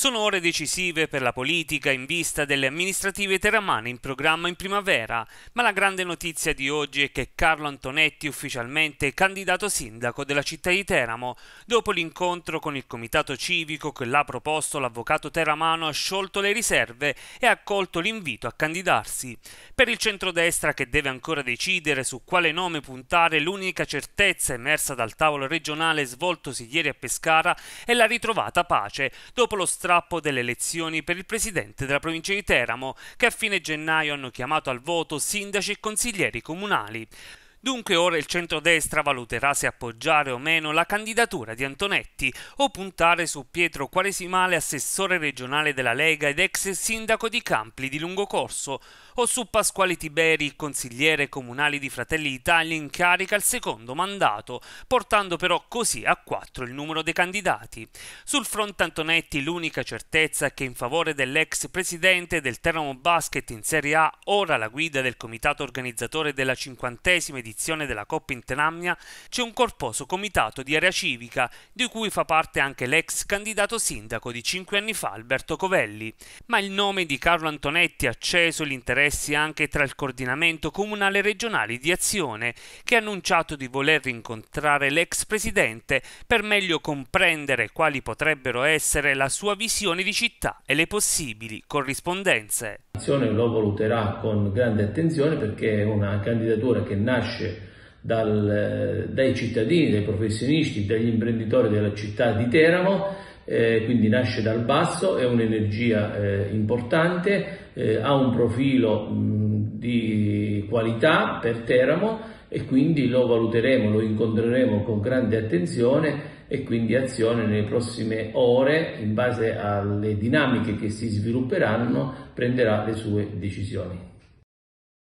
Sono ore decisive per la politica in vista delle amministrative teramane in programma in primavera, ma la grande notizia di oggi è che Carlo Antonetti ufficialmente è candidato sindaco della città di Teramo, dopo l'incontro con il comitato civico che l'ha proposto l'avvocato teramano ha sciolto le riserve e ha accolto l'invito a candidarsi. Per il centrodestra che deve ancora decidere su quale nome puntare, l'unica certezza emersa dal tavolo regionale svoltosi ieri a Pescara è la ritrovata pace, dopo lo strano strappo delle elezioni per il presidente della provincia di Teramo, che a fine gennaio hanno chiamato al voto sindaci e consiglieri comunali. Dunque ora il centrodestra valuterà se appoggiare o meno la candidatura di Antonetti o puntare su Pietro Quaresimale, assessore regionale della Lega ed ex sindaco di Campli di lungo corso, o su Pasquale Tiberi, consigliere comunale di Fratelli Italia in carica al secondo mandato, portando però così a quattro il numero dei candidati. Sul fronte Antonetti l'unica certezza è che in favore dell'ex presidente del Teramo Basket in Serie A, ora la guida del comitato organizzatore della cinquantesima edizione, edizione della Coppa Intenamnia c'è un corposo comitato di area civica di cui fa parte anche l'ex candidato sindaco di 5 anni fa Alberto Covelli, ma il nome di Carlo Antonetti ha acceso gli interessi anche tra il coordinamento comunale e regionale di Azione che ha annunciato di voler rincontrare l'ex presidente per meglio comprendere quali potrebbero essere la sua visione di città e le possibili corrispondenze. L'azione lo valuterà con grande attenzione perché è una candidatura che nasce dal, dai cittadini, dai professionisti, dagli imprenditori della città di Teramo eh, quindi nasce dal basso, è un'energia eh, importante, eh, ha un profilo mh, di qualità per Teramo e quindi lo valuteremo, lo incontreremo con grande attenzione e quindi azione nelle prossime ore, in base alle dinamiche che si svilupperanno, prenderà le sue decisioni.